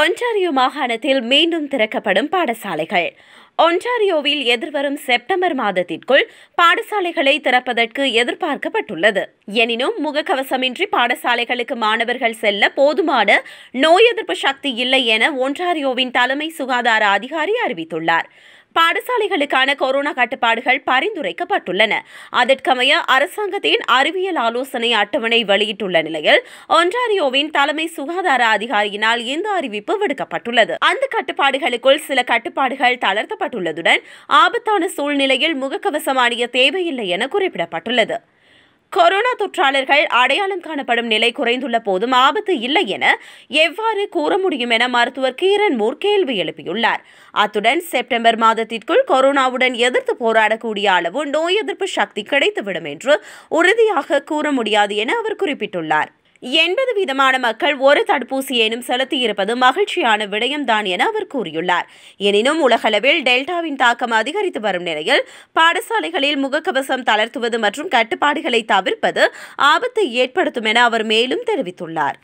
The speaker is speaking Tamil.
ஒன்டாரியோ மாகாணத்தில் மீண்டும் திறக்கப்படும் பாடசாலைகள் ஒன்டாரியோவில் எதிர்வரும் செப்டம்பர் மாதத்திற்குள் பாடசாலைகளை திறப்பதற்கு எதிர்பார்க்கப்பட்டுள்ளது எனினும் முகக்கவசமின்றி பாடசாலைகளுக்கு மாணவர்கள் செல்ல போதுமான நோய் எதிர்ப்பு சக்தி இல்லை என ஒன்டாரியோவின் தலைமை சுகாதார அதிகாரி அறிவித்துள்ளார் பாடசாலைகளுக்கான கொரோனா கட்டுப்பாடுகள் பரிந்துரைக்கப்பட்டுள்ளன அதற்கமைய அரசாங்கத்தின் அறிவியல் ஆலோசனை அட்டவணை வெளியிட்டுள்ள நிலையில் ஒன்றாரியோவின் தலைமை சுகாதார அதிகாரியினால் இந்த அறிவிப்பு விடுக்கப்பட்டுள்ளது அந்த கட்டுப்பாடுகளுக்குள் சில கட்டுப்பாடுகள் தளர்த்தப்பட்டுள்ளதுடன் ஆபத்தான சூழ்நிலையில் முகக்கவசம் அணிய தேவையில்லை என குறிப்பிடப்பட்டுள்ளது கொரோனா தொற்றாளர்கள் அடையாளம் காணப்படும் நிலை குறைந்துள்ள போதும் ஆபத்து இல்லை என எவ்வாறு கூற முடியும் என மருத்துவர் கீரன் மூர் கேள்வி எழுப்பியுள்ளார் அத்துடன் செப்டம்பர் மாதத்திற்குள் கொரோனாவுடன் எதிர்த்து போராடக்கூடிய அளவு நோய் எதிர்ப்பு சக்தி கிடைத்துவிடும் என்று உறுதியாக கூற முடியாது என அவர் குறிப்பிட்டுள்ளார் எண்பது வீதமான மக்கள் ஒரு தடுப்பூசியேனும் செலுத்தியிருப்பது மகிழ்ச்சியான விடயம்தான் என அவர் கூறியுள்ளார் எனினும் உலகளவில் டெல்டாவின் தாக்கம் அதிகரித்து வரும் நிலையில் பாடசாலைகளில் முகக்கவசம் தளர்த்துவது மற்றும் கட்டுப்பாடுகளை தவிர்ப்பது ஆபத்தை ஏற்படுத்தும் என அவர் மேலும் தெரிவித்துள்ளார்